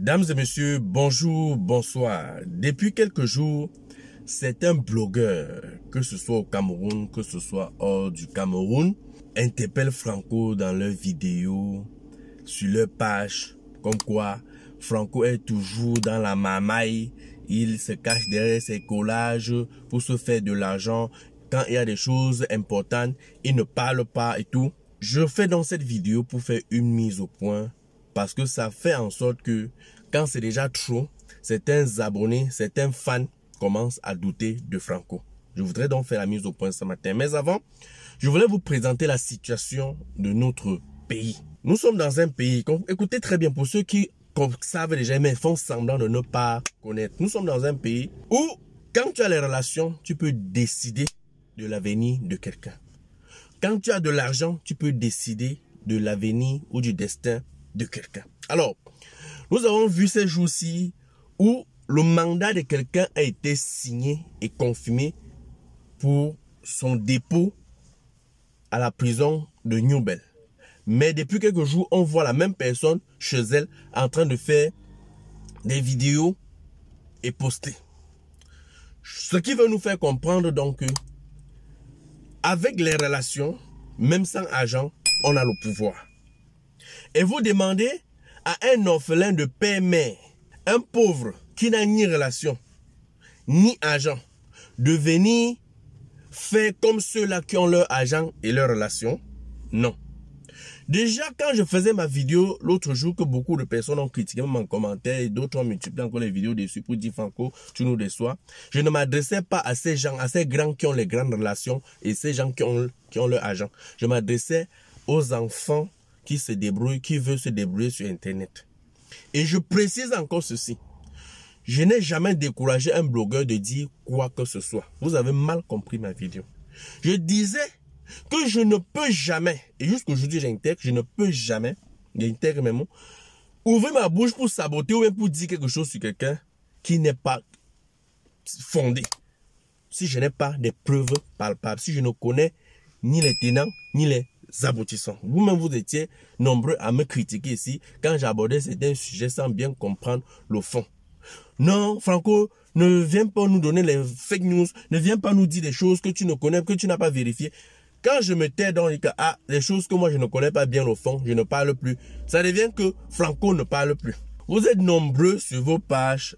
Dames et messieurs, bonjour, bonsoir. Depuis quelques jours, certains blogueurs, que ce soit au Cameroun, que ce soit hors du Cameroun, interpellent Franco dans leurs vidéos, sur leur page, comme quoi Franco est toujours dans la mamaille, il se cache derrière ses collages pour se faire de l'argent. Quand il y a des choses importantes, il ne parle pas et tout. Je fais dans cette vidéo pour faire une mise au point parce que ça fait en sorte que quand c'est déjà trop, certains abonnés, certains fans commencent à douter de Franco. Je voudrais donc faire la mise au point ce matin. Mais avant, je voulais vous présenter la situation de notre pays. Nous sommes dans un pays, écoutez très bien pour ceux qui savent déjà, mais font semblant de ne pas connaître. Nous sommes dans un pays où, quand tu as les relations, tu peux décider de l'avenir de quelqu'un. Quand tu as de l'argent, tu peux décider de l'avenir ou du destin de quelqu'un. Alors, nous avons vu ces jours-ci où le mandat de quelqu'un a été signé et confirmé pour son dépôt à la prison de Newbell. Mais depuis quelques jours, on voit la même personne chez elle en train de faire des vidéos et poster. Ce qui veut nous faire comprendre donc que avec les relations, même sans agent, on a le pouvoir. Et vous demandez à un orphelin de paix, mère un pauvre qui n'a ni relation, ni agent, de venir faire comme ceux-là qui ont leur agent et leur relation Non. Déjà, quand je faisais ma vidéo l'autre jour, que beaucoup de personnes ont critiqué mon commentaire et d'autres ont multiplié encore les vidéos dessus pour dire Franco, tu nous déçois. Je ne m'adressais pas à ces gens, à ces grands qui ont les grandes relations et ces gens qui ont, qui ont leur agent. Je m'adressais aux enfants qui se débrouille, qui veut se débrouiller sur Internet. Et je précise encore ceci. Je n'ai jamais découragé un blogueur de dire quoi que ce soit. Vous avez mal compris ma vidéo. Je disais que je ne peux jamais, et jusqu'aujourd'hui j'intègre, je ne peux jamais, j'intègre mes mots, ouvrir ma bouche pour saboter ou même pour dire quelque chose sur quelqu'un qui n'est pas fondé. Si je n'ai pas des preuves palpables, si je ne connais ni les tenants, ni les vous-même, vous étiez nombreux à me critiquer ici quand j'abordais certains sujets sans bien comprendre le fond. Non, Franco, ne viens pas nous donner les fake news, ne viens pas nous dire des choses que tu ne connais, que tu n'as pas vérifiées. Quand je me tais dans les cas, ah, les choses que moi je ne connais pas bien au fond, je ne parle plus. Ça devient que Franco ne parle plus. Vous êtes nombreux sur vos pages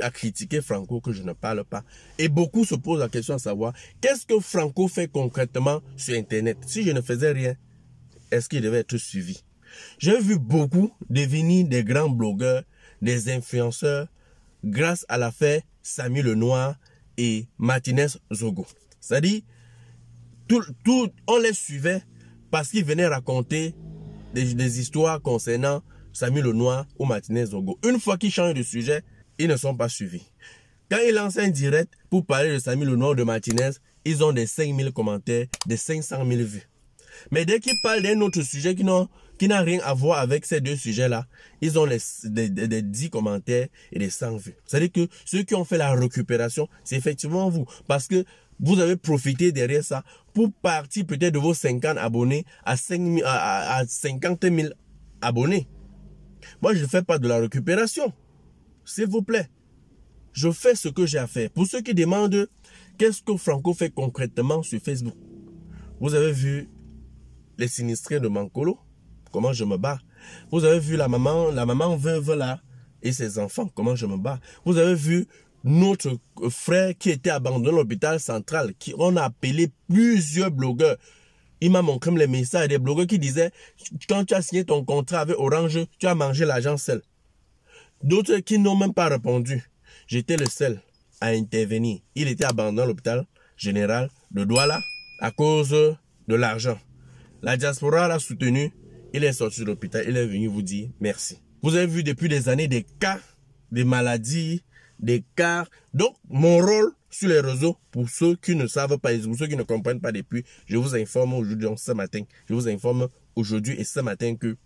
à, critiquer Franco que je ne parle pas. Et beaucoup se posent la question à savoir, qu'est-ce que Franco fait concrètement sur Internet Si je ne faisais rien, est-ce qu'il devait être suivi J'ai vu beaucoup devenir des grands blogueurs, des influenceurs, grâce à l'affaire Samy Lenoir et Martinez Zogo. C'est-à-dire, tout, tout, on les suivait parce qu'ils venaient raconter des, des histoires concernant Samuel Lenoir ou Martinez Zogo. Une fois qu'ils changent de sujet, ils ne sont pas suivis. Quand ils lancent un direct pour parler de Samuel nord de Martinez, ils ont des 5000 commentaires, des 500 000 vues. Mais dès qu'ils parlent d'un autre sujet qui n'a rien à voir avec ces deux sujets-là, ils ont des, des, 10 commentaires et des 100 vues. C'est-à-dire que ceux qui ont fait la récupération, c'est effectivement vous. Parce que vous avez profité derrière ça pour partir peut-être de vos 50 abonnés à, à 50 000 abonnés. Moi, je ne fais pas de la récupération. S'il vous plaît, je fais ce que j'ai à faire. Pour ceux qui demandent qu'est-ce que Franco fait concrètement sur Facebook, vous avez vu les sinistrés de Mancolo, comment je me bats. Vous avez vu la maman, la maman veuve là et ses enfants, comment je me bats. Vous avez vu notre euh, frère qui était abandonné à l'hôpital central, qui on a appelé plusieurs blogueurs. Il m'a montré les messages des blogueurs qui disaient quand tu as signé ton contrat avec Orange, tu as mangé l'argent seul. D'autres qui n'ont même pas répondu. J'étais le seul à intervenir. Il était abandonné à l'hôpital général de Douala à cause de l'argent. La diaspora l'a soutenu. Il est sorti de l'hôpital. Il est venu vous dire merci. Vous avez vu depuis des années des cas, des maladies, des cas. Donc, mon rôle sur les réseaux, pour ceux qui ne savent pas pour ceux qui ne comprennent pas depuis, je vous informe aujourd'hui, ce matin, je vous informe aujourd'hui et ce matin que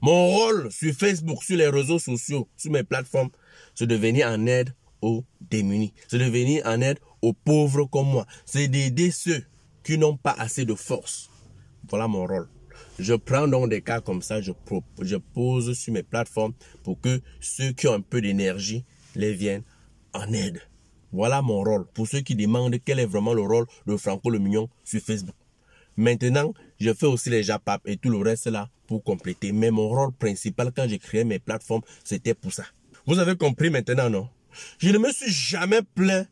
mon rôle sur Facebook, sur les réseaux sociaux, sur mes plateformes, c'est de venir en aide aux démunis. C'est de venir en aide aux pauvres comme moi. C'est d'aider ceux qui n'ont pas assez de force. Voilà mon rôle. Je prends donc des cas comme ça, je, pose sur mes plateformes pour que ceux qui ont un peu d'énergie les viennent en aide. Voilà mon rôle. Pour ceux qui demandent quel est vraiment le rôle de Franco Le Mignon sur Facebook. Maintenant, je fais aussi les JAPAP et tout le reste là pour compléter. Mais mon rôle principal quand j'ai créé mes plateformes, c'était pour ça. Vous avez compris maintenant, non Je ne me suis jamais plaint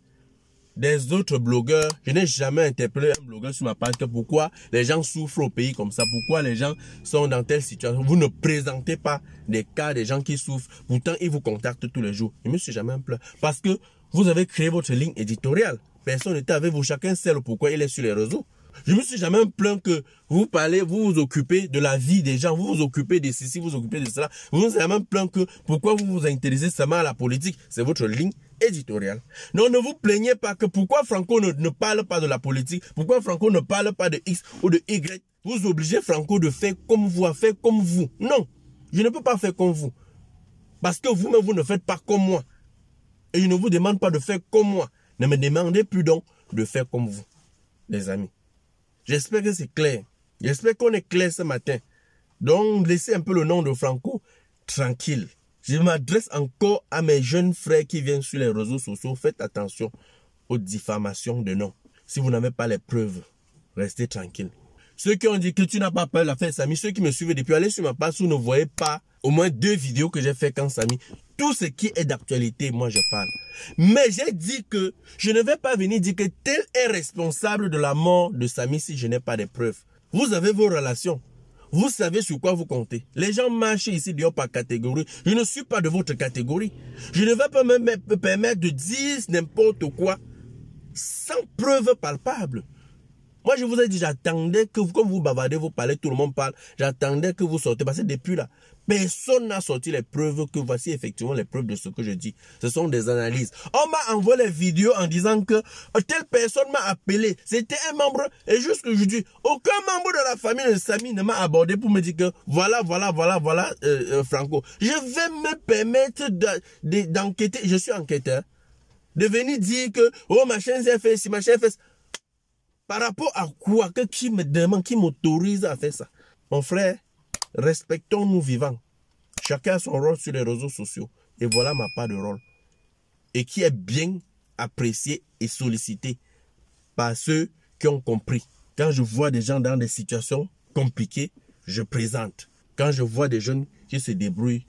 des autres blogueurs. Je n'ai jamais interpellé un blogueur sur ma page pourquoi les gens souffrent au pays comme ça, pourquoi les gens sont dans telle situation. Vous ne présentez pas des cas des gens qui souffrent. Pourtant, ils vous contactent tous les jours. Je ne me suis jamais plaint. Parce que vous avez créé votre ligne éditoriale. Personne n'était avec vous. Chacun sait pourquoi il est sur les réseaux. Je me suis jamais plaint que vous parlez, vous vous occupez de la vie des gens, vous vous occupez de ceci, vous vous occupez de cela. Vous vous jamais plaint que pourquoi vous vous intéressez seulement à la politique. C'est votre ligne éditoriale. Non, ne vous plaignez pas que pourquoi Franco ne, parle pas de la politique, pourquoi Franco ne parle pas de X ou de Y. Vous obligez Franco de faire comme vous, à faire comme vous. Non, je ne peux pas faire comme vous. Parce que vous-même, vous ne faites pas comme moi. Et je ne vous demande pas de faire comme moi. Ne me demandez plus donc de faire comme vous, les amis. J'espère que c'est clair. J'espère qu'on est clair ce matin. Donc, laissez un peu le nom de Franco tranquille. Je m'adresse encore à mes jeunes frères qui viennent sur les réseaux sociaux. Faites attention aux diffamations de noms. Si vous n'avez pas les preuves, restez tranquille. Ceux qui ont dit que tu n'as pas peur de la Samy, ceux qui me suivaient depuis, allez sur ma page, vous ne voyez pas au moins deux vidéos que j'ai fait quand Samy. Tout ce qui est d'actualité, moi je parle. Mais j'ai dit que je ne vais pas venir dire que tel est responsable de la mort de Samy si je n'ai pas des preuves. Vous avez vos relations. Vous savez sur quoi vous comptez. Les gens marchent ici dehors par catégorie. Je ne suis pas de votre catégorie. Je ne vais pas me permettre de dire n'importe quoi sans preuve palpable. Moi, je vous ai dit, j'attendais que vous, comme vous bavardez, vous parlez, tout le monde parle. J'attendais que vous sortez. Parce que depuis là, personne n'a sorti les preuves que voici effectivement les preuves de ce que je dis. Ce sont des analyses. On m'a envoyé les vidéos en disant que euh, telle personne m'a appelé. C'était un membre. Et jusqu'aujourd'hui, aucun membre de la famille de Samy ne m'a abordé pour me dire que voilà, voilà, voilà, voilà, euh, euh, Franco. Je vais me permettre d'enquêter. je suis enquêteur. De venir dire que, oh, machin, j'ai fait ma machin, fait par rapport à quoi que qui me demande, qui m'autorise à faire ça Mon frère, respectons-nous vivants. Chacun a son rôle sur les réseaux sociaux. Et voilà ma part de rôle. Et qui est bien appréciée et sollicitée par ceux qui ont compris. Quand je vois des gens dans des situations compliquées, je présente. Quand je vois des jeunes qui se débrouillent,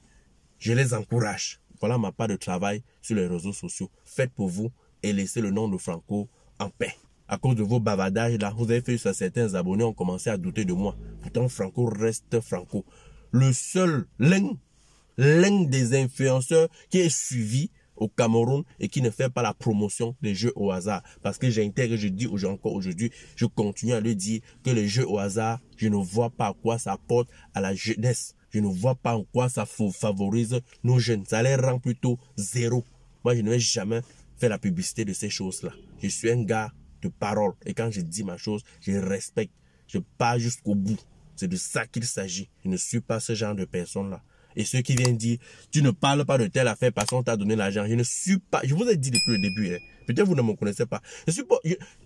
je les encourage. Voilà ma part de travail sur les réseaux sociaux. Faites pour vous et laissez le nom de Franco en paix à cause de vos bavardages là, vous avez fait ça, certains abonnés ont commencé à douter de moi. Pourtant, Franco reste Franco. Le seul, l'un, l'un des influenceurs qui est suivi au Cameroun et qui ne fait pas la promotion des jeux au hasard. Parce que j'intègre, je dis aujourd'hui, encore aujourd'hui, je continue à le dire que les jeux au hasard, je ne vois pas à quoi ça apporte à la jeunesse. Je ne vois pas en quoi ça favorise nos jeunes. Ça les rend plutôt zéro. Moi, je ne vais jamais faire la publicité de ces choses-là. Je suis un gars de parole. Et quand je dis ma chose, je respecte. Je pars jusqu'au bout. C'est de ça qu'il s'agit. Je ne suis pas ce genre de personne-là. Et ceux qui viennent dire, tu ne parles pas de telle affaire parce qu'on t'a donné l'argent. Je ne suis pas, je vous ai dit depuis le début, hein. peut-être vous ne me connaissez pas. Je suis pas,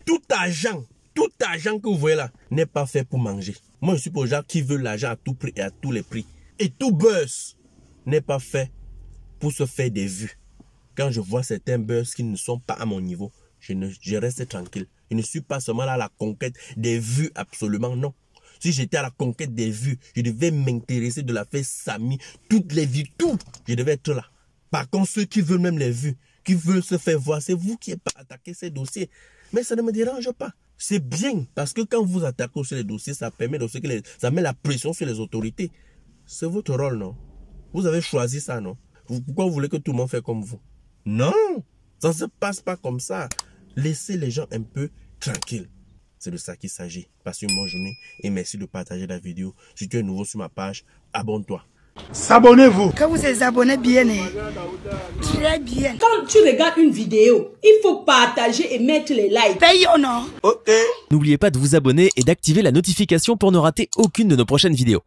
tout argent, tout argent que vous voyez là n'est pas fait pour manger. Moi, je suis pour les gens qui veulent l'argent à tout prix et à tous les prix. Et tout buzz n'est pas fait pour se faire des vues. Quand je vois certains buzz qui ne sont pas à mon niveau, je, reste tranquille. Je ne suis pas seulement là à la conquête des vues, absolument non. Si j'étais à la conquête des vues, je devais m'intéresser de la fête Samy, toutes les vues, tout, je devais être là. Par contre, ceux qui veulent même les vues, qui veulent se faire voir, c'est vous qui pas attaqué ces dossiers. Mais ça ne me dérange pas. C'est bien, parce que quand vous attaquez aussi les dossiers, ça permet de que les, ça met la pression sur les autorités. C'est votre rôle, non Vous avez choisi ça, non Pourquoi vous voulez que tout le monde fait comme vous Non Ça ne se passe pas comme ça. Laissez les gens un peu tranquilles. C'est de ça qu'il s'agit. Passez une bonne journée et merci de partager la vidéo. Si tu es nouveau sur ma page, abonne-toi. S'abonnez-vous. Quand vous êtes abonné bien, hein. très bien. Quand tu regardes une vidéo, il faut partager et mettre les likes. Paye oh non N'oubliez pas de vous abonner et d'activer la notification pour ne rater aucune de nos prochaines vidéos.